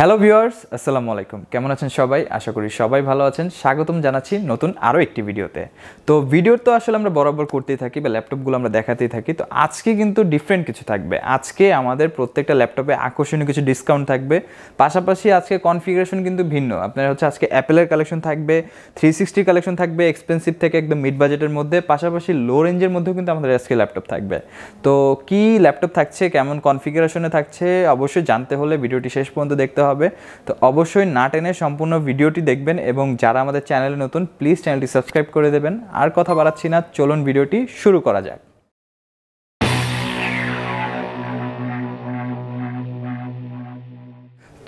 hello viewers আসসালামু আলাইকুম কেমন আছেন সবাই আশা করি সবাই ভালো আছেন স্বাগতম জানাচ্ছি নতুন আরও একটি ভিডিওতে তো ভিডিওর তো আসলে আমরা বরাবর করতেই থাকি বা ল্যাপটপগুলো আমরা দেখাতেই থাকি তো আজকে কিন্তু ডিফারেন্ট কিছু থাকবে আজকে আমাদের প্রত্যেকটা ল্যাপটপে আকর্ষণীয় কিছু ডিসকাউন্ট থাকবে পাশাপাশি আজকে কনফিগারেশন কিন্তু ভিন্ন আপনার হচ্ছে আজকে অ্যাপেলের কালেকশন থাকবে থ্রি সিক্সটি কালেকশন থাকবে এক্সপেন্সিভ থেকে একদম মিড বাজেটের মধ্যে পাশাপাশি লো রেঞ্জের মধ্যেও কিন্তু আমাদের আজকে ল্যাপটপ থাকবে তো কি ল্যাপটপ থাকছে কেমন কনফিগারেশনে থাকছে অবশ্যই জানতে হলে ভিডিওটি শেষ পর্যন্ত দেখতে হবে তো অবশ্যই না টেনে সম্পূর্ণ ভিডিওটি দেখবেন এবং যারা আমাদের চ্যানেলে নতুন প্লিজ চ্যানেলটি সাবস্ক্রাইব করে দেবেন আর কথা বাড়াচ্ছি না চলুন ভিডিওটি শুরু করা যাক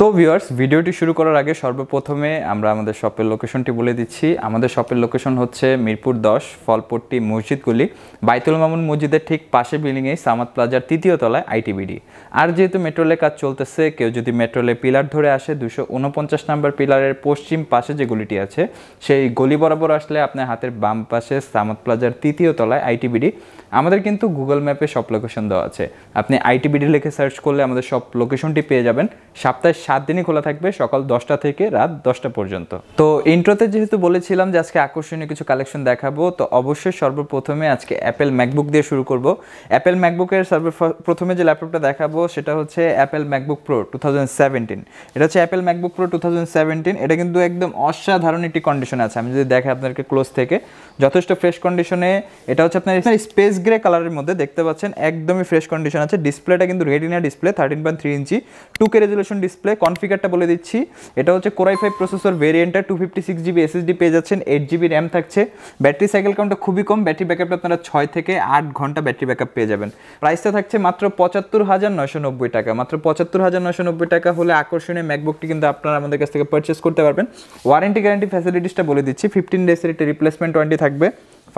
তো ভিউয়ার্স ভিডিওটি শুরু করার আগে সর্বপ্রথমে আমরা আমাদের শপের লোকেশনটি বলে দিচ্ছি আমাদের শপের লোকেশন হচ্ছে মিরপুর দশ ফলপট্টি মসজিদগুলি বাইতুল মামুন মসজিদের ঠিক পাশে বিল্ডিংয়ে সামাদ প্লাজার তৃতীয় তলায় আইটিবিডি আর যেহেতু মেট্রোলে কাজ চলতেছে কেউ যদি মেট্রোলে পিলার ধরে আসে দুশো উনপঞ্চাশ নাম্বার পিলারের পশ্চিম পাশে যে গলিটি আছে সেই গলি বরাবর আসলে আপনার হাতের বাম পাশে সামাদ প্লাজার তৃতীয় তলায় আইটিবিডি আমাদের কিন্তু গুগল ম্যাপে সব লোকেশন দেওয়া আছে আপনি আইটিবিডি লিখে সার্চ করলে আমাদের সব লোকেশনটি পেয়ে যাবেন সপ্তাহে সাত দিনই খোলা থাকবে সকাল দশটা থেকে রাত দশটা পর্যন্ত তো ইন্ট্রোতে যেহেতু বলেছিলাম যে আজকে আকর্ষণীয় কিছু কালেকশন দেখাবো তো অবশ্যই সর্বপ্রথমে আজকে অ্যাপেল ম্যাকবুক দিয়ে শুরু করব অ্যাপেল ম্যাকবুকের সর্ব প্রথমে যে ল্যাপটপটা দেখাবো সেটা হচ্ছে অ্যাপেল ম্যাকবুক প্রো টু এটা হচ্ছে অ্যাপেল ম্যাকবুক প্রো টু এটা কিন্তু একদম অসাধারণ একটি কন্ডিশনে আছে আমি যদি দেখে আপনাদেরকে ক্লোজ থেকে যথেষ্ট ফ্রেশ কন্ডিশনে এটা হচ্ছে আপনার স্পেস গ্রে কালারের মধ্যে দেখতে পাচ্ছেন একদমই ফ্রেশ কন্ডিশন আছে ডিসপ্লেটা কিন্তু retina display thirteen point three inch two K resolution display কনফিগারটা বলে দিচ্ছি এটা হচ্ছে কোরাই ফাইভ প্রসেসর ভেরিয়েন্টটা two fifty six GB SSD পেয়ে যাচ্ছেন এইট জিবি র্যাম থাকছে ব্যাটারি সাইকেল কাউন্টটা খুবই কম ব্যাটারি ব্যাকআপটা আপনারা ছয় থেকে আট ঘন্টা ব্যাটারি ব্যাকআপ পেয়ে যাবেন প্রাইসটা থাকছে মাত্র পঁচাত্তর হাজার নয়শো নব্বই টাকা মাত্র পঁচাত্তর হাজার নয়শো নব্বই টাকা হলে আকর্ষণীয় ম্যাকবুকটি কিন্তু আপনারা আমাদের কাছ থেকে পারচেস করতে পারবেন ওয়ারেন্টি গ্যারান্টি ফ্যাসিলিটিসটা বলে দিচ্ছি ফিফটিন ডেজের একটা রিপ্লেসমেন্ট ওয়ারেন্টি থাকবে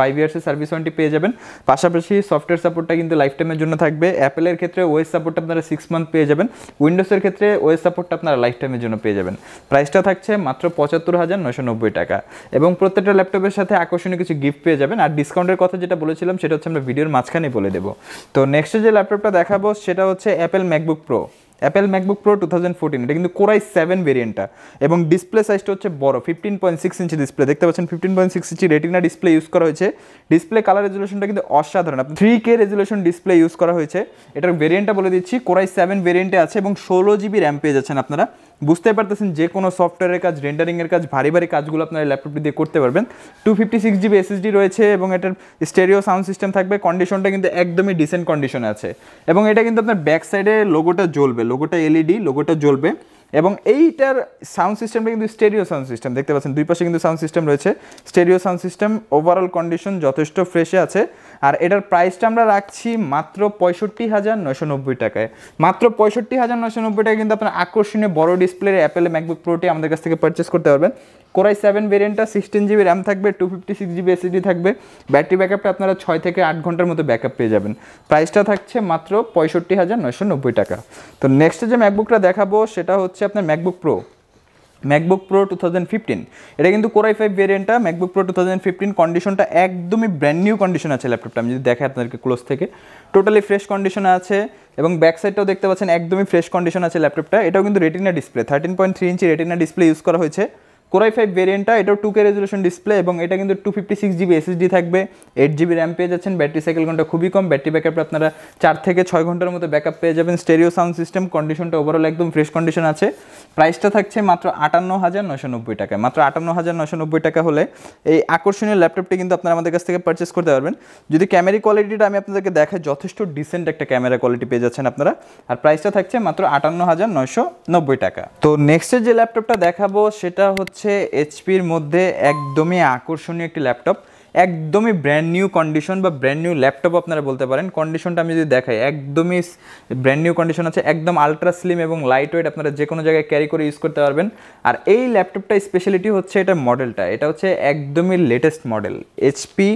ফাইভ ইয়ার্সের সার্ভিস ওয়ারেন্টি পেয়ে যাবেন পাশাপাশি সফটওয়্যার সাপোর্টটা কিন্তু লাইফ টাইমের জন্য থাকবে অ্যাপেলের ক্ষেত্রে ওয়েস সাপোর্টটা আপনারা সিক্স মান্থ পেয়ে যাবেন উইন্ডোজের ক্ষেত্রে ওয়েস সাপোর্টটা আপনারা লাইফ টাইমের জন্য পেয়ে যাবেন প্রাইসটা থাকছে মাত্র পঁচাত্তর হাজার নশো নব্বই টাকা এবং প্রত্যেকটা ল্যাপটপের সাথে আকর্ষণীয় কিছু গিফট পেয়ে যাবেন আর ডিসকাউন্টের কথা যেটা বলেছিলাম সেটা হচ্ছে আমরা ভিডিওর মাঝখানে বলে দেবো তো নেক্সট যে ল্যাপটপটা দেখাবো সেটা হচ্ছে Apple MacBook Pro Apple MacBook Pro two thousand fourteen এটা কিন্তু কোরাই সেভেন ভেরিয়েন্টটা এবং ডিসপ্লে সাইজটা হচ্ছে বড় fifteen point six inch display দেখতে পাচ্ছেন fifteen point six inch retina display use করা হয়েছে ডিসপ্লে কালার রেজুলেশনটা কিন্তু অসাধারণ আপনি three K resolution display use করা হয়েছে এটার ভেরিয়েন্টটা বলে দিচ্ছি কোরাই সেভেন ভেরিয়েন্টে আছে এবং ষোলো জিবি র্যাম পেয়ে যাচ্ছেন আপনারা বুঝতে পারতেছেন যে কোনো সফটওয়্যারের কাজ রেন্ডারিংয়ের কাজ ভারী ভারী কাজগুলো আপনার ল্যাপটপটি দিয়ে করতে পারবেন টু ফিফটি সিক্স জিবি রয়েছে এবং এটার স্টেরিও সাউন্ড সিস্টেম থাকবে কন্ডিশনটা কিন্তু একদমই ডিসেন্ট কন্ডিশনে আছে এবং এটা কিন্তু আপনার ব্যাক সাইডে লোগোটা জ্বলবে লোগোটা এলইডি লোগোটা জ্বলবে এবং এইটার সাউন্ড সিস্টেমটা কিন্তু স্টেরিও সাউন্ড সিস্টেম দেখতে পাচ্ছেন দুই পাশে কিন্তু সাউন্ড সিস্টেম রয়েছে stereo sound system overall condition যথেষ্ট ফ্রেশে আছে আর এটার প্রাইসটা আমরা রাখছি মাত্র পঁয়ষট্টি হাজার নয়শো নব্বই টাকায় মাত্র পঁয়ষট্টি হাজার নয়শো নব্বই টাকায় কিন্তু আপনার আকর্ষণীয় বড় ডিসপ্লের অ্যাপেল ম্যাকবুক প্রোটি আমাদের কাছ থেকে পারচেস করতে পারবেন কোরাই সেভেন ভেরিয়েন্টটা সিক্সটিন জিবি র্যাম থাকবে two fifty six GB SSD থাকবে ব্যাটারি ব্যাকআপটা আপনারা ছয় থেকে আট ঘন্টার মতো ব্যাকআপ পেয়ে যাবেন প্রাইসটা থাকছে মাত্র পঁয়ষট্টি হাজার নয়শো নব্বই টাকা তো নেক্সট যে ম্যাকবুকটা দেখাবো সেটা হচ্ছে আপনার MacBook Pro MacBook Pro two thousand fifteen এটা কিন্তু কোরাই ফাইভ ভেরিয়েন্টটা MacBook Pro two thousand fifteen কন্ডিশনটা একদমই ব্র্যান্ড নিউ কন্ডিশন আছে ল্যাপটপটা আমি যদি দেখাই আপনাদেরকে ক্লোজ থেকে টোটালি ফ্রেশ কন্ডিশন আছে এবং ব্যাক সাইডটাও দেখতে পাচ্ছেন একদমই ফ্রেশ কন্ডিশন আছে ল্যাপটপটা এটাও কিন্তু retina display thirteen point three inch retina display use করা হয়েছে কোরাই ফাইভ ভেরিয়েন্টটা এটাও টু কে রেজুলেশন ডিসপ্লে এবং এটা কিন্তু two fifty six GB SSD থাকবে এইট জিবি র্যাম পেয়ে যাচ্ছেন ব্যাটারি সাইকেল ঘন্টা খুবই কম ব্যাটারি ব্যাকআপ আপনারা চার থেকে ছয় ঘন্টার মতো ব্যাকআপ পেয়ে যাবেন স্টেরিও সাউন্ড সিস্টেম কন্ডিশনটা ওভারঅল একদম ফ্রেশ কন্ডিশন আছে প্রাইসটা থাকছে মাত্র আটান্ন হাজার নশো নব্বই টাকায় মাত্র আটান্ন হাজার নশো নব্বই টাকা হলে এই আকর্ষণীয় ল্যাপটপটি কিন্তু আপনারা আমাদের কাছ থেকে পারচেস করতে পারবেন যদি ক্যামেরা কোয়ালিটিটা আমি আপনাদেরকে দেখাই যথেষ্ট ডিসেন্ট একটা ক্যামেরা কোয়ালিটি পেয়ে যাচ্ছেন আপনারা আর প্রাইসটা থাকছে মাত্র আটান্ন হাজার নশো নব্বই টাকা তো নেক্সটের যে ল্যাপটপটা দেখাবো সেটা হচ্ছে হচ্ছে এইচপির মধ্যে একদমই আকর্ষণীয় একটি ল্যাপটপ একদমই ব্র্যান্ড নিউ কন্ডিশন বা ব্র্যান্ড নিউ ল্যাপটপ আপনারা বলতে পারেন কন্ডিশনটা আমি যদি দেখাই একদমই ব্র্যান্ড নিউ কন্ডিশন আছে একদম আলট্রা স্লিম এবং লাইট ওয়েট আপনারা যে কোনো জায়গায় ক্যারি করে ইউজ করতে পারবেন আর এই ল্যাপটপটা স্পেশালিটি হচ্ছে এটা মডেলটা এটা হচ্ছে একদমই latest model HP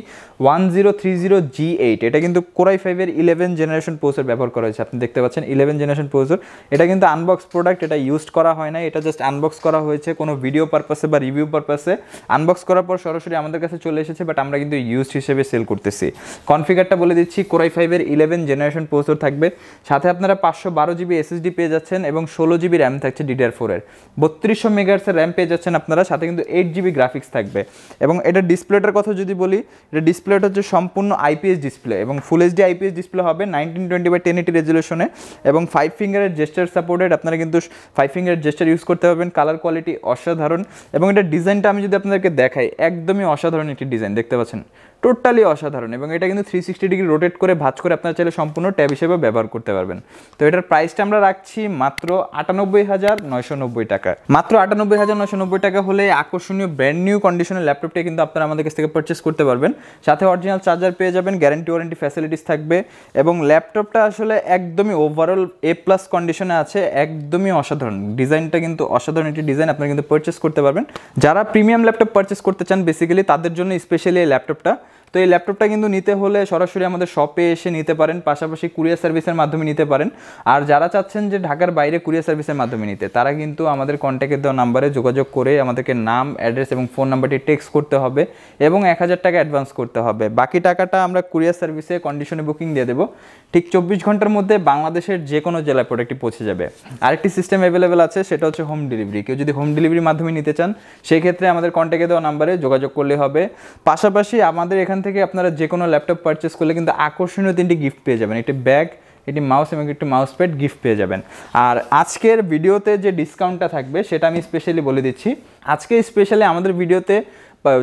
one zero three zero G eight এটা কিন্তু কোরাই ফাইভের ইলেভেন জেনারেশন প্রসেসর ব্যবহার করা হয়েছে আপনি দেখতে পাচ্ছেন ইলেভেন জেনারেশন প্রসেসর এটা কিন্তু আনবক্স প্রোডাক্ট এটা ইউজ করা হয় না এটা জাস্ট আনবক্স করা হয়েছে কোনো ভিডিও পারপাসে বা রিভিউ পারপাসে আনবক্স করার পর সরাসরি আমাদের কাছে চলে এসেছে বাট আমরা কিন্তু ইউজ হিসেবে সেল করতেছি কনফিগারটা বলে দিচ্ছি কোরাই ফাইভের ইলেভেন জেনারেশন প্রসেসর থাকবে সাথে আপনারা পাঁচশো বারো জিবি এসএসডি পেয়ে যাচ্ছেন এবং ষোলো জিবি র্যাম থাকছে ডিডিআর ফোরের বত্রিশশো মেগাহার্সের র্যাম পেয়ে যাচ্ছেন আপনারা সাথে কিন্তু এইট জিবি গ্রাফিক্স থাকবে এবং এটা ডিসপ্লেটার কথা যদি বলি এটা ডিসপ্লেটা হচ্ছে সম্পূর্ণ আইপিএস ডিসপ্লে এবং ফুল এইচডি আইপিএস ডিসপ্লে হবে nineteen twenty by ten eighty রেজুলেশনে এবং ফাইভ ফিঙ্গারের জেস্টার সাপোর্টেড আপনারা কিন্তু ফাইভ ফিঙ্গারের জেস্টার ইউজ করতে পারবেন কালার কোয়ালিটি অসাধারণ এবং এটা ডিজাইনটা আমি যদি আপনাদেরকে দেখাই একদমই অসাধারণ একটি ডিজাইন দেখতে দেখতে পাচ্ছেন টোটালি অসাধারণ এবং এটা কিন্তু থ্রি সিক্সটি ডিগ্রি রোটেট করে ভাজ করে আপনারা চাইলে সম্পূর্ণ ট্যাব হিসেবে ব্যবহার করতে পারবেন তো এটার প্রাইসটা আমরা রাখছি মাত্র আটানব্বই হাজার নয়শো নব্বই টাকা মাত্র আটানব্বই হাজার নয়শো নব্বই টাকা হলে আকর্ষণীয় ব্র্যান্ড নিউ কন্ডিশনের ল্যাপটপটি কিন্তু আপনারা আমাদের কাছ থেকে পারচেস করতে পারবেন সাথে অরিজিনাল চার্জার পেয়ে যাবেন গ্যারেন্টি ওয়ারেন্টি ফ্যাসিলিটিস থাকবে এবং ল্যাপটপটা আসলে একদমই ওভারঅল এ প্লাস কন্ডিশনে আছে একদমই অসাধারণ ডিজাইনটা কিন্তু অসাধারণ একটি ডিজাইন আপনারা কিন্তু পারচেস করতে পারবেন যারা প্রিমিয়াম ল্যাপটপ পারচেস করতে চান বেসিক্যালি তাদের জন্য স্পেশালি এই ল্যাপটপটা তো এই ল্যাপটপটা কিন্তু নিতে হলে সরাসরি আমাদের শপে এসে নিতে পারেন পাশাপাশি কুরিয়ার সার্ভিসের মাধ্যমে নিতে পারেন আর যারা চাচ্ছেন যে ঢাকার বাইরে কুরিয়ার সার্ভিসের মাধ্যমে নিতে তারা কিন্তু আমাদের কন্ট্যাক্টের দেওয়া নাম্বারে যোগাযোগ করে আমাদেরকে নাম অ্যাড্রেস এবং ফোন নাম্বারটি টেক্সট করতে হবে এবং এক হাজার টাকা অ্যাডভান্স করতে হবে বাকি টাকাটা আমরা কুরিয়ার সার্ভিসে কন্ডিশনে বুকিং দিয়ে দেবো ঠিক চব্বিশ ঘন্টার মধ্যে বাংলাদেশের যে কোনো জেলায় প্রোডাক্টটি পৌঁছে যাবে আরেকটি সিস্টেম অ্যাভেলেবেল আছে সেটা হচ্ছে হোম ডেলিভারি কেউ যদি হোম ডেলিভারির মাধ্যমে নিতে চান সেক্ষেত্রে আমাদের কন্ট্যাক্টে দেওয়া নাম্বারে যোগাযোগ করলে হবে পাশাপাশি আমাদের এখান থেকে আপনারা যে কোনো ল্যাপটপ পারচেস করলে কিন্তু আকর্ষণীয় তিনটি গিফট পেয়ে যাবেন একটি ব্যাগ এটি মাউস এবং একটি মাউস প্যাড গিফট পেয়ে যাবেন আর আজকের ভিডিওতে যে ডিসকাউন্টটা থাকবে সেটা আমি স্পেশালি বলে দিচ্ছি আজকে স্পেশালি আমাদের ভিডিওতে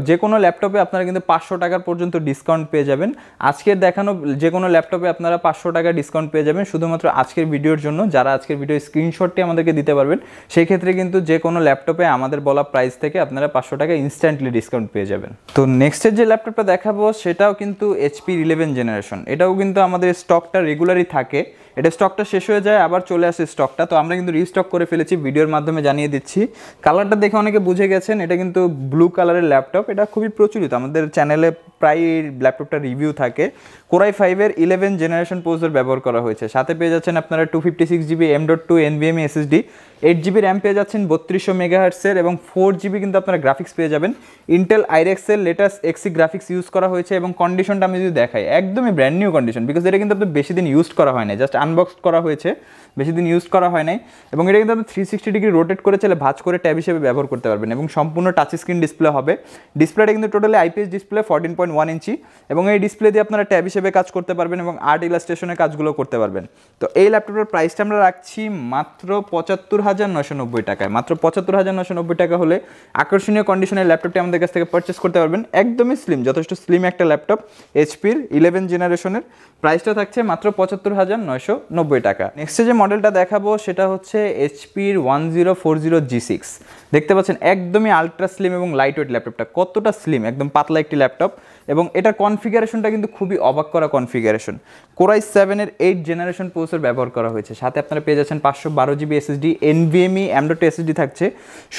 যে কোনো ল্যাপটপে আপনারা কিন্তু পাঁচশো টাকার পর্যন্ত ডিসকাউন্ট পেয়ে যাবেন আজকের দেখানো যে কোনো ল্যাপটপে আপনারা পাঁচশো টাকা ডিসকাউন্ট পেয়ে যাবেন শুধুমাত্র আজকের ভিডিওর জন্য যারা আজকের ভিডিও স্ক্রিনশটটি আমাদেরকে দিতে পারবেন সেই ক্ষেত্রে কিন্তু যে কোনো ল্যাপটপে আমাদের বলা প্রাইস থেকে আপনারা পাঁচশো টাকা ইনস্ট্যান্টলি ডিসকাউন্ট পেয়ে যাবেন তো নেক্সটের যে ল্যাপটপটা দেখাবো সেটাও কিন্তু এইচপি ইলেভেন জেনারেশন এটাও কিন্তু আমাদের স্টকটা রেগুলারই থাকে এটা স্টকটা শেষ হয়ে যায় আবার চলে আসে স্টকটা তো আমরা কিন্তু রিস্টক করে ফেলেছি ভিডিওর মাধ্যমে জানিয়ে দিচ্ছি কালারটা দেখে অনেকে বুঝে গেছেন এটা কিন্তু ব্লু কালারের ল্যাপটপ এটা খুবই প্রচলিত আমাদের চ্যানেলে প্রায় ল্যাপটপটা রিভিউ থাকে কোরাই ফাইভের ইলেভেন জেনারেশন পোজের ব্যবহার করা হয়েছে সাথে পেয়ে যাচ্ছেন আপনারা two fifty six GB M dot two এনবিএম এসএসডি এইট জিবি র্যাম পেয়ে যাচ্ছেন বত্রিশশো মেগাহার্টসের এবং ফোর জিবি কিন্তু আপনারা গ্রাফিক্স পেয়ে যাবেন ইন্টেল আইরেক্সের লেটেস্ট এক্সি গ্রাফিক্স ইউজ করা হয়েছে এবং কন্ডিশনটা আমি যদি দেখাই একদমই ব্র্যান্ড নিউ কন্ডিশন বিকজ এটা কিন্তু আপনার বেশি দিন ইউজ করা হয় না জাস্ট আনবক্স করা হয়েছে বেশি দিন ইউজ করা হয় নাই এবং এটা কিন্তু আপনি থ্রি সিক্সটি ডিগ্রি রোটেট করে চলে ভাজ করে ট্যাব হিসেবে ব্যবহার করতে পারবেন এবং সম্পূর্ণ টাচ স্ক্রিন ডিসপ্লে হবে ডিসপ্লেটা কিন্তু totally IPS display fourteen point one inch এবং এই ডিসপ্লে দিয়ে আপনারা ট্যাব হিসেবে কাজ করতে পারবেন এবং আর্ট ইলাস্ট্রেশনের কাজগুলো করতে পারবেন তো এই ল্যাপটপের প্রাইসটা আমরা রাখছি মাত্র পঁচাত্তর হাজার নশো নব্বই টাকায় মাত্র পঁচাত্তর হাজার নশো নব্বই টাকা হলে আকর্ষণীয় কন্ডিশনের ল্যাপটপটি আমাদের কাছ থেকে পারচেস করতে পারবেন একদমই স্লিম যথেষ্ট স্লিম একটা ল্যাপটপ এইচপির ইলেভেন জেনারেশনের প্রাইসটা থাকছে মাত্র পঁচাত্তর হাজার নয়শো নব্বই টাকা নেক্সটে যে মডেলটা দেখাবো সেটা হচ্ছে এইচপির one zero four zero G six দেখতে পাচ্ছেন একদমই আলট্রা স্লিম এবং লাইট ওয়েট ল্যাপটপটা কতটা স্লিম একদম পাতলা একটি ল্যাপটপ এবং এটার কনফিগারেশনটা কিন্তু খুবই অবাক করা কনফিগারেশন কোরাই সেভেনের এইট জেনারেশন প্রসেসর ব্যবহার করা হয়েছে সাথে আপনারা পেয়ে যাচ্ছেন পাঁচশো বারো GB SSD NVMe S SSD থাকছে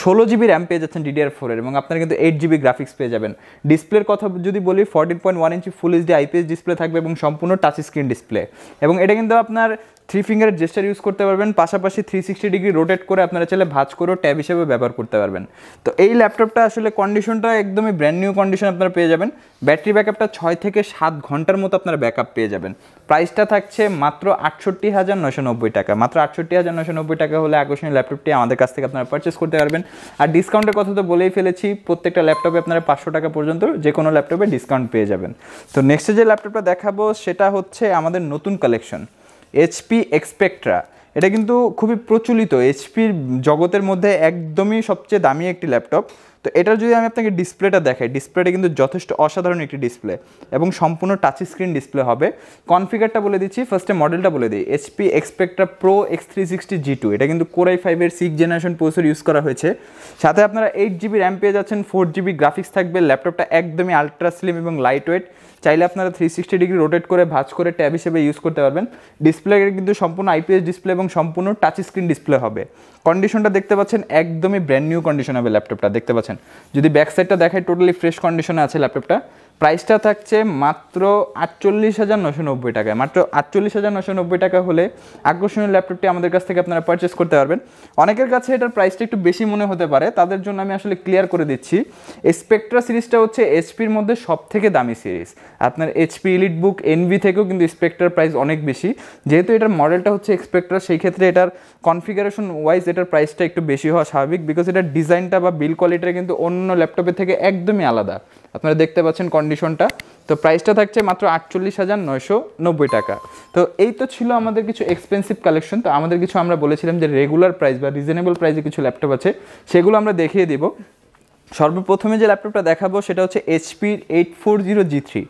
ষোলো জিবি র্যাম পেয়ে যাচ্ছেন ডিডিআর ফোরের এবং আপনারা কিন্তু এইট জিবি গ্রাফিক্স পেয়ে যাবেন ডিসপ্লের কথা যদি বলি fourteen point one inch full HD IPS display থাকবে এবং সম্পূর্ণ টাচ স্ক্রিন ডিসপ্লে এবং এটা কিন্তু আপনার থ্রি ফিঙ্গারের জেস্টার ইউজ করতে পারবেন পাশাপাশি থ্রি সিক্সটি ডিগ্রি রোটেট করে আপনারা চাইলে ভাজ করেও ট্যাব হিসেবে ব্যবহার করতে পারবেন তো এই ল্যাপটপটা আসলে কন্ডিশনটা একদমই ব্র্যান্ড নিউ কন্ডিশন আপনারা পেয়ে যাবেন ব্যাটারি ব্যাকআপটা ছয় থেকে সাত ঘন্টার মতো আপনারা ব্যাকআপ পেয়ে যাবেন প্রাইসটা থাকছে মাত্র আটষট্টি হাজার নশো নব্বই টাকা মাত্র আটষট্টি হাজার নশো নব্বই টাকা হলে আকর্ষণীয় ল্যাপটপটি আমাদের কাছ থেকে আপনারা পারচেস করতে পারবেন আর ডিসকাউন্টের কথা তো বলেই ফেলেছি প্রত্যেকটা ল্যাপটপে আপনারা পাঁচশো টাকা পর্যন্ত যে কোনো ল্যাপটপে ডিসকাউন্ট পেয়ে যাবেন তো নেক্সটে যে ল্যাপটপটা দেখাবো সেটা হচ্ছে আমাদের নতুন কালেকশন এইচপি এক্সপেক্ট্রা এটা কিন্তু খুবই প্রচলিত এইচপির জগতের মধ্যে একদমই সবচেয়ে দামি একটি ল্যাপটপ তো এটার যদি আমি আপনাকে ডিসপ্লেটা দেখাই ডিসপ্লেটা কিন্তু যথেষ্ট অসাধারণ একটি ডিসপ্লে এবং সম্পূর্ণ টাচ স্ক্রিন ডিসপ্লে হবে কনফিগারটা বলে দিচ্ছি ফার্স্টে মডেলটা বলে দিই HP Spectre Pro X three sixty G two এটা কিন্তু কোরাই ফাইভের সিক্স জেনারেশন প্রসেসর ইউজ করা হয়েছে সাথে আপনারা এইট জিবি র্যাম পেয়ে যাচ্ছেন ফোর জিবি গ্রাফিক্স থাকবে ল্যাপটপটা একদমই আলট্রা স্লিম এবং লাইট ওয়েট চাইলে আপনারা থ্রি সিক্সটি ডিগ্রি রোটেট করে ভাজ করে ট্যাব হিসেবে ইউজ করতে পারবেন ডিসপ্লে কিন্তু সম্পূর্ণ আইপিএস ডিসপ্লে এবং সম্পূর্ণ টাচ স্ক্রিন ডিসপ্লে হবে কন্ডিশনটা দেখতে পাচ্ছেন একদমই ব্র্যান্ড নিউ কন্ডিশন হবে ল্যাপটপটা দেখতে পাচ্ছেন যদি ব্যাক সাইডটা দেখায় টোটালি ফ্রেশ কন্ডিশনে আছে ল্যাপটপটা প্রাইসটা থাকছে মাত্র আটচল্লিশ হাজার নশো নব্বই টাকায় মাত্র আটচল্লিশ হাজার নশো নব্বই টাকা হলে আকর্ষণীয় ল্যাপটপটি আমাদের কাছ থেকে আপনারা পারচেস করতে পারবেন অনেকের কাছে এটার প্রাইসটা একটু বেশি মনে হতে পারে তাদের জন্য আমি আসলে ক্লিয়ার করে দিচ্ছি স্পেকট্রা সিরিজটা হচ্ছে এইচপির মধ্যে সব থেকে দামি সিরিজ আপনার এইচপি ইলিট বুক এনভি থেকেও কিন্তু স্পেকট্রার প্রাইস অনেক বেশি যেহেতু এটার মডেলটা হচ্ছে স্পেকট্রা সেই ক্ষেত্রে এটার কনফিগারেশন ওয়াইজ এটার প্রাইসটা একটু বেশি হওয়া স্বাভাবিক বিকজ এটার ডিজাইনটা বা বিল কোয়ালিটিটা কিন্তু অন্য ল্যাপটপের থেকে একদমই আলাদা আপনারা দেখতে পাচ্ছেন কন্ডিশনটা তো প্রাইসটা থাকছে মাত্র আটচল্লিশ হাজার নয়শো নব্বই টাকা তো এই তো ছিল আমাদের কিছু এক্সপেন্সিভ কালেকশন তো আমাদের কিছু আমরা বলেছিলাম যে রেগুলার প্রাইস বা রিজনেবল প্রাইসে কিছু ল্যাপটপ আছে সেগুলো আমরা দেখিয়ে দিব সর্বপ্রথমে যে ল্যাপটপটা দেখাবো সেটা হচ্ছে এইচপির eight four zero G three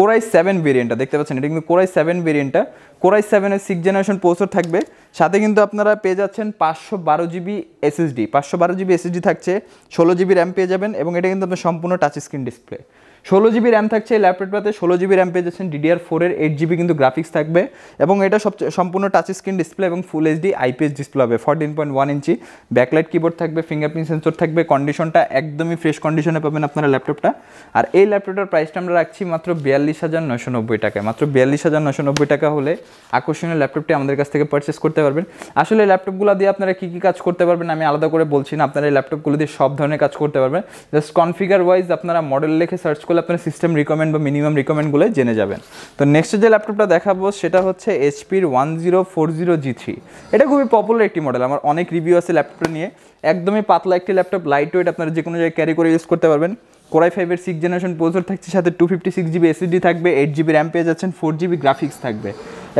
core i seven ভেরিয়েন্টটা দেখতে পাচ্ছেন এটা কিন্তু কোরাই সেভেন ভেরিয়েন্টটা কোরাই সেভেনের সিক্স জেনারেশন প্রসেসর থাকবে সাথে কিন্তু আপনারা পেয়ে যাচ্ছেন পাঁচশো বারো জিবি এসএসডি পাঁচশো বারো জিবি এসএসডি থাকছে ষোলো জিবি র্যাম পেয়ে যাবেন এবং এটা কিন্তু আপনার সম্পূর্ণ টাচ স্ক্রিন ডিসপ্লে ষোলো জিবি র্যাম থাকছে এই ল্যাপটপটাতে ষোলো জিবি র্যাম পেয়ে যাচ্ছেন ডিডিআর ফোরের এইট জিবি কিন্তু গ্রাফিক্স থাকবে এবং এটা সব সম্পূর্ণ টাচ স্ক্রিন ডিসপ্লে এবং ফুল এইচডি আইপিএস ডিসপ্লে হবে fourteen point one inch backlight keyboard থাকবে ফিঙ্গারপ্রিন্ট সেন্সর থাকবে কন্ডিশনটা একদমই ফ্রেশ কন্ডিশনে পাবেন আপনারা ল্যাপটপটা আর এই ল্যাপটপটার প্রাইসটা আমরা রাখছি মাত্র বিয়াল্লিশ বিয়াল্লিশ হাজার নয়শো নব্বই টাকায় মাত্র বিয়াল্লিশ হাজার নয়শো নব্বই টাকা হলে আকর্ষণীয় ল্যাপটপটি আমাদের কাছ থেকে পারচেস করতে পারবেন আসলে ল্যাপটপগুলো দিয়ে আপনারা কী কী কাজ করতে পারবেন আমি আলাদা করে বলছি না আপনারা এই ল্যাপটপগুলো দিয়ে সব ধরনের কাজ করতে পারবেন জাস্ট কনফিগার ওয়াইজ আপনারা মডেল লিখে সার্চ করলে আপনারা সিস্টেম রিকমেন্ড বা মিনিমাম রিকমেন্ডগুলো জেনে যাবেন তো নেক্সট যে ল্যাপটপটা দেখাবো সেটা হচ্ছে এইচপির one zero four zero G three এটা খুবই পপুলার একটি মডেল আমার অনেক রিভিউ আছে ল্যাপটপটা নিয়ে একদমই পাতলা একটি ল্যাপটপ লাইট ওয়েট আপনারা যে কোনো জায়গায় ক্যারি করে ইউজ করতে পারবেন কোরাই ফাইভের সিক্স জেনারেশন প্রসেসর থাকছে সাথে two fifty six GB SSD থাকবে এইট জিবি র্যাম পেয়ে যাচ্ছেন ফোর জিবি গ্রাফিক্স থাকবে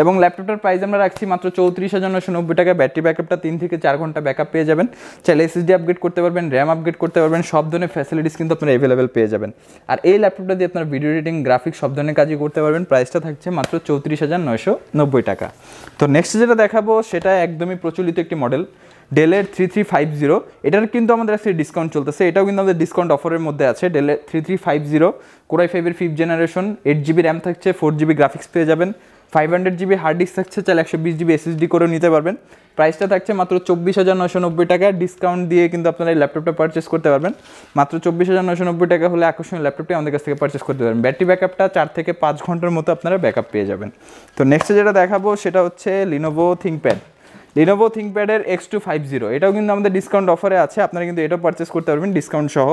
এবং ল্যাপটপটার প্রাইস আমরা রাখছি মাত্র চৌত্রিশ হাজার নশো নব্বই টাকা ব্যাটারি ব্যাকআপটা তিন থেকে চার ঘন্টা ব্যাকআপ পেয়ে যাবেন চাইলে এসএসডি আপগ্রেড করতে পারবেন র্যাম আপগ্রেড করতে পারবেন সব ধরনের ফ্যাসিলিটিস কিন্তু আপনারা অ্যাভেলেবেল পেয়ে যাবেন আর এই ল্যাপটপটা দিয়ে আপনার ভিডিও এডিটিং গ্রাফিক্স সব ধরনের কাজই করতে পারবেন প্রাইসটা থাকছে মাত্র চৌত্রিশ হাজার নয়শো নব্বই টাকা তো নেক্সট যেটা দেখাবো সেটা একদমই প্রচলিত একটি মডেল ডেলের থ্রি থ্রি ফাইভ জিরো এটার কিন্তু আমাদের আজকে ডিসকাউন্ট চলতেছে এটাও কিন্তু আমাদের ডিসকাউন্ট অফারের মধ্যে আছে ডেলের three three five zero core i ফাইভের fifth generation eight GB RAM থাকছে ফোর জিবি গ্রাফিক্স পেয়ে যাবেন five hundred GB hard disk থাকছে চাল একশো বিশ জিবি এসএসডি করে নিতে পারবেন প্রাইসটা থাকছে মাত্র চব্বিশ হাজার নশো নব্বই টাকা ডিসকাউন্ট দিয়ে কিন্তু আপনারা এই ল্যাপটপটা পারচেস করতে পারবেন মাত্র চব্বিশ হাজার নশো নব্বই টাকা হলে আকর্ষণীয় ল্যাপটপটি আমাদের কাছ থেকে পারচেস করতে পারবেন ব্যাটারি ব্যাকআপটা চার থেকে পাঁচ ঘন্টার মতো আপনারা ব্যাকআপ পেয়ে যাবেন তো নেক্সটে যেটা দেখাবো সেটা হচ্ছে লিনোভো থিঙ্কপ্যাড লিনোভো থিঙ্কপ্যাডের এক্স টু ফাইভ জিরো এটাও কিন্তু আমাদের ডিসকাউন্ট অফারে আছে আপনারা কিন্তু এটাও পারচেস করতে পারবেন ডিসকাউন্ট সহ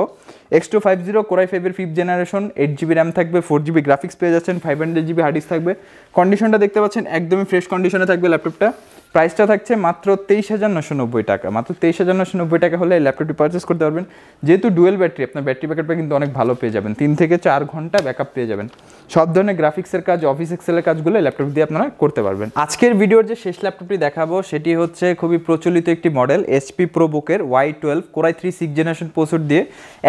X two five zero core i ফাইভের fifth generation eight GB RAM থাকবে ফোর জিবি গ্রাফিক্স পেয়ে যাচ্ছেন five hundred GB hard disk থাকবে কন্ডিশনটা দেখতে পাচ্ছেন একদমই ফ্রেশ কন্ডিশনে থাকবে ল্যাপটপটা প্রাইসটা থাকছে মাত্র তেইশ হাজার নশো নব্বই টাকা মাত্র তেইশ হাজার নশো নব্বই টাকা হলে ল্যাপটপটি পারচেস করতে পারবেন যেহেতু ডুয়েল ব্যাটারি আপনার ব্যাটারি ব্যাকআপটা কিন্তু অনেক ভালো পেয়ে যাবেন তিন থেকে চার ঘন্টা ব্যাকআপ পেয়ে যাবেন সব ধরনের গ্রাফিক্সের কাজ অফিস এক্সেলের কাজগুলো ল্যাপটপ দিয়ে আপনারা করতে পারবেন আজকের ভিডিওর যে শেষ ল্যাপটপটি দেখাবো সেটি হচ্ছে খুবই প্রচলিত একটি মডেল এসপি প্রো বুকের Y twelve core i three six generation পোসুট দিয়ে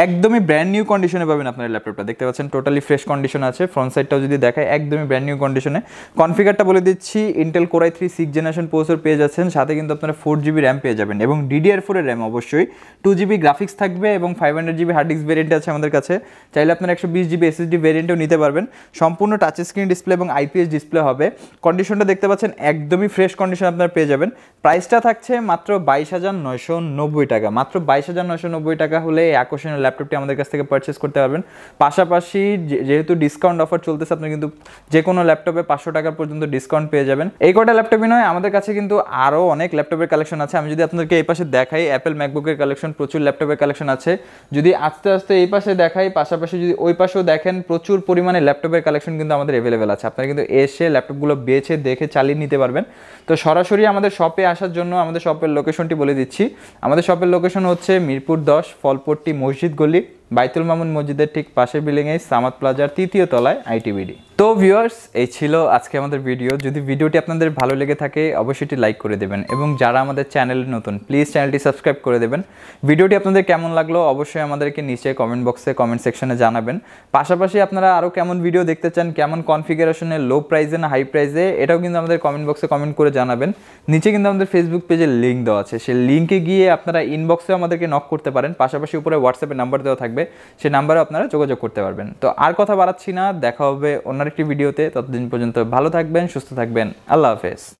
একদমই ব্র্যান্ড নিউ কন্ডিশনে পাবেন আপনার ল্যাপটপটা দেখতে পাচ্ছেন টোটালি ফ্রেশ কন্ডিশন আছে ফ্রন্ট সাইডটাও যদি দেখায় একদমই ব্র্যান্ড নিউ কন্ডিশনে কনফিগারটা বলে দিচ্ছি Intel core i three six generation পোসুট পেয়ে যাচ্ছেন সাথে কিন্তু আপনারা ফোর জিবি র্যাম পেয়ে যাবেন এবং ডিডিআর ফোরের র্যাম অবশ্যই টু জিবি গ্রাফিক্স থাকবে এবং five hundred GB hard disk variant আছে আমাদের কাছে চাইলে আপনারা একশো বিশ জিবি এসএসডি ভেরিয়েন্টও নিতে পারবেন সম্পূর্ণ টাচ স্ক্রিন ডিসপ্লে এবং আইপিএস ডিসপ্লে হবে কন্ডিশনটা দেখতে পাচ্ছেন একদমই ফ্রেশ কন্ডিশন আপনারা পেয়ে যাবেন প্রাইসটা থাকছে মাত্র বাইশ হাজার নয়শো নব্বই টাকা মাত্র বাইশ হাজার নয়শো নব্বই টাকা হলে এই আকর্ষণীয় ল্যাপটপটি আমাদের কাছ থেকে পারচেস করতে পারবেন পাশাপাশি যেহেতু ডিসকাউন্ট অফার চলতেছে আপনি কিন্তু যে কোনো ল্যাপটপে পাঁচশো টাকা পর্যন্ত ডিসকাউন্ট পেয়ে যাবেন এই কটা ল্যাপটপই নয় আমাদের কাছে কিন্তু আরও অনেক ল্যাপটপের কালেকশন আছে আমি যদি আপনাদেরকে এই পাশে দেখাই অ্যাপেল ম্যাকবুকের কালেকশন প্রচুর ল্যাপটপের কালেকশন আছে যদি আস্তে আস্তে এই পাশে দেখাই পাশাপাশি যদি ওই পাশেও দেখেন প্রচুর পরিমাণে ল্যাপটপের ল্যাপটপের কালেকশন কিন্তু আমাদের অ্যাভেলেবেল আছে আপনারা কিন্তু এসে ল্যাপটপগুলো বেছে দেখে চালিয়ে নিতে পারবেন তো সরাসরি আমাদের শপে আসার জন্য আমাদের শপের লোকেশনটি বলে দিচ্ছি আমাদের শপের লোকেশন হচ্ছে মিরপুর দশ ফলপট্টি মসজিদ গলি বাইতুল মামুন মসজিদের ঠিক পাশের বিল্ডিংয়ে সামাদ প্লাজার তৃতীয় তলায় আইটিবিডি তো ভিউয়ার্স এই ছিল আজকে আমাদের ভিডিও যদি ভিডিওটি আপনাদের ভালো লেগে থাকে অবশ্যই এটি লাইক করে দেবেন এবং যারা আমাদের চ্যানেলে নতুন প্লিজ চ্যানেলটি সাবস্ক্রাইব করে দেবেন ভিডিওটি আপনাদের কেমন লাগলো অবশ্যই আমাদেরকে নিচে কমেন্ট বক্সে কমেন্ট সেকশনে জানাবেন পাশাপাশি আপনারা আরও কেমন ভিডিও দেখতে চান কেমন কনফিগারেশনে লো প্রাইজে না হাই প্রাইজে এটাও কিন্তু আমাদের কমেন্ট বক্সে কমেন্ট করে জানাবেন নিচে কিন্তু আমাদের ফেসবুক পেজের লিঙ্ক দেওয়া আছে সেই লিঙ্কে গিয়ে আপনারা ইনবক্সেও আমাদেরকে নক করতে পারেন পাশাপাশি উপরে হোয়াটসঅ্যাপে নাম্বার দেওয়া থাকবে থাকবে সে নাম্বারে আপনারা যোগাযোগ করতে পারবেন তো আর কথা বাড়াচ্ছি না দেখা হবে অন্য একটি ভিডিওতে ততদিন পর্যন্ত ভালো থাকবেন সুস্থ থাকবেন আল্লাহ হাফেজ